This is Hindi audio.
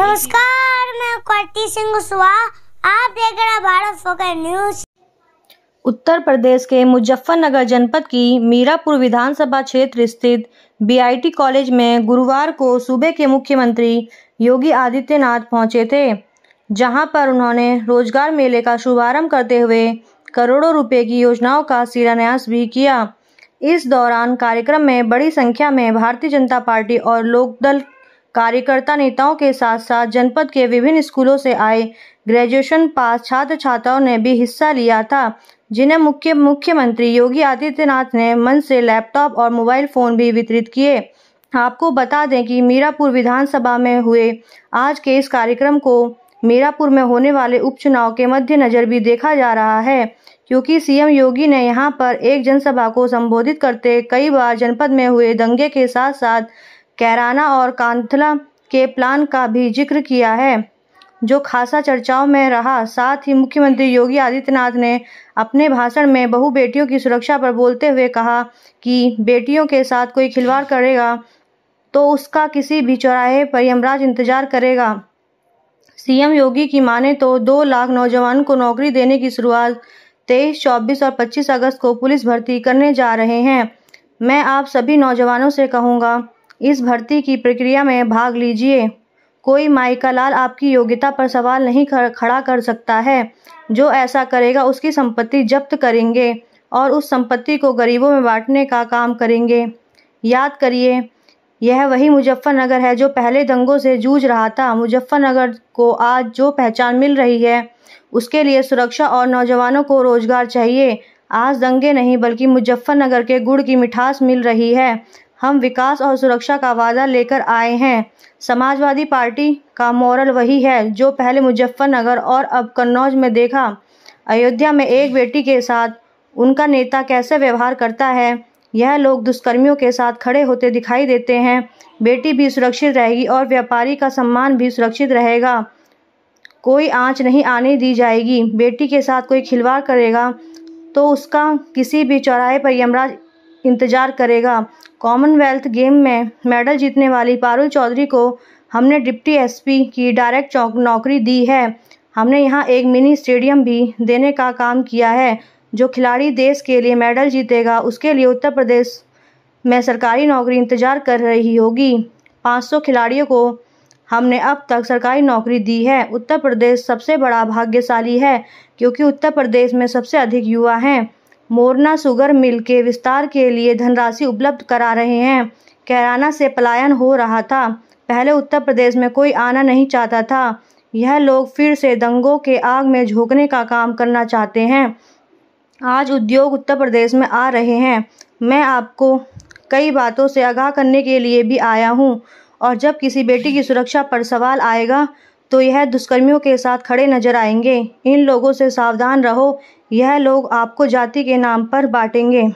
नमस्कार मैं कौटी सिंह कुशवाहा आप देख रहे हैं भारत फोकस न्यूज उत्तर प्रदेश के मुजफ्फरनगर जनपद की मीरापुर विधानसभा क्षेत्र स्थित बीआईटी कॉलेज में गुरुवार को सूबे के मुख्यमंत्री योगी आदित्यनाथ पहुंचे थे जहां पर उन्होंने रोजगार मेले का शुभारंभ करते हुए करोड़ों रुपए की योजनाओं का शिलान्यास भी किया इस दौरान कार्यक्रम में बड़ी संख्या में भारतीय जनता पार्टी और लोकदल कार्यकर्ता नेताओं के साथ साथ जनपद के विभिन्न स्कूलों से आए ग्रेजुएशन पास छात्र छात्राओं ने भी हिस्सा लिया था जिन्हें मुख्य मुख्यमंत्री योगी आदित्यनाथ ने मन से लैपटॉप और मोबाइल फ़ोन भी वितरित किए आपको बता दें कि मीरापुर विधानसभा में हुए आज के इस कार्यक्रम को मीरापुर में होने वाले उपचुनाव के मद्देनज़र भी देखा जा रहा है क्योंकि सीएम योगी ने यहां पर एक जनसभा को संबोधित करते कई बार जनपद में हुए दंगे के साथ साथ कैराना और कांथला के प्लान का भी जिक्र किया है जो खासा चर्चाओं में रहा साथ ही मुख्यमंत्री योगी आदित्यनाथ ने अपने भाषण में बहु बेटियों की सुरक्षा पर बोलते हुए कहा कि बेटियों के साथ कोई खिलवाड़ करेगा तो उसका किसी भी चौराहे पर यमराज इंतजार करेगा सीएम योगी की माने तो दो लाख नौजवान को नौकरी देने की शुरुआत तेईस चौबीस और पच्चीस अगस्त को पुलिस भर्ती करने जा रहे हैं मैं आप सभी नौजवानों से कहूँगा इस भर्ती की प्रक्रिया में भाग लीजिए कोई माइका लाल आपकी योग्यता पर सवाल नहीं खड़ा कर सकता है जो ऐसा करेगा उसकी संपत्ति जब्त करेंगे और उस संपत्ति को गरीबों में बांटने का काम करेंगे याद करिए यह वही मुजफ्फरनगर है जो पहले दंगों से जूझ रहा था मुजफ्फरनगर को आज जो पहचान मिल रही है उसके लिए सुरक्षा और नौजवानों को रोजगार चाहिए आज दंगे नहीं बल्कि मुजफ्फरनगर के गुड़ की मिठास मिल रही है हम विकास और सुरक्षा का वादा लेकर आए हैं समाजवादी पार्टी का मॉरल वही है जो पहले मुजफ्फरनगर और अब कन्नौज में देखा अयोध्या में एक बेटी के साथ उनका नेता कैसे व्यवहार करता है यह लोग दुष्कर्मियों के साथ खड़े होते दिखाई देते हैं बेटी भी सुरक्षित रहेगी और व्यापारी का सम्मान भी सुरक्षित रहेगा कोई आंच नहीं आने दी जाएगी बेटी के साथ कोई खिलवाड़ करेगा तो उसका किसी भी चौराहे पर यमराज इंतज़ार करेगा कॉमनवेल्थ गेम में मेडल जीतने वाली पारुल चौधरी को हमने डिप्टी एसपी की डायरेक्ट नौकरी दी है हमने यहाँ एक मिनी स्टेडियम भी देने का काम किया है जो खिलाड़ी देश के लिए मेडल जीतेगा उसके लिए उत्तर प्रदेश में सरकारी नौकरी इंतजार कर रही होगी 500 खिलाड़ियों को हमने अब तक सरकारी नौकरी दी है उत्तर प्रदेश सबसे बड़ा भाग्यशाली है क्योंकि उत्तर प्रदेश में सबसे अधिक युवा हैं मोरना शुगर मिल के विस्तार के लिए धनराशि उपलब्ध करा रहे हैं कैराना से पलायन हो रहा था पहले उत्तर प्रदेश में कोई आना नहीं चाहता था यह लोग फिर से दंगों के आग में झोंकने का काम करना चाहते हैं आज उद्योग उत्तर प्रदेश में आ रहे हैं मैं आपको कई बातों से आगाह करने के लिए भी आया हूँ और जब किसी बेटी की सुरक्षा पर सवाल आएगा तो यह दुष्कर्मियों के साथ खड़े नजर आएंगे इन लोगों से सावधान रहो यह लोग आपको जाति के नाम पर बांटेंगे